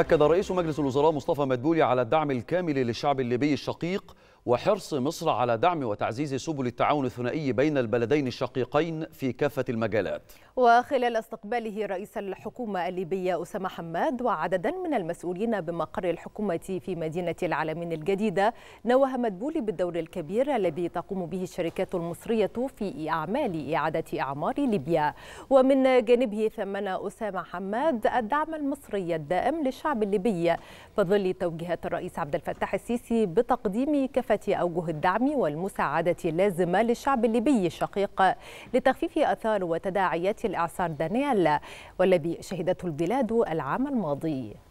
أكد رئيس مجلس الوزراء مصطفى مدبولي على الدعم الكامل للشعب الليبي الشقيق وحرص مصر على دعم وتعزيز سبل التعاون الثنائي بين البلدين الشقيقين في كافة المجالات وخلال استقباله رئيس الحكومة الليبية أسامة حماد وعددا من المسؤولين بمقر الحكومة في مدينة العالمين الجديدة نوه مدبولي بالدور الكبير الذي تقوم به الشركات المصرية في أعمال إعادة أعمار ليبيا ومن جانبه ثمن أسامة حماد الدعم المصري الدائم للشعب الليبي في ظل توجيهات الرئيس عبد الفتاح السيسي بتقديم كافة أوجه الدعم والمساعدة اللازمة للشعب الليبي الشقيق لتخفيف آثار وتداعيات الإعصار دانيال والذي شهدته البلاد العام الماضي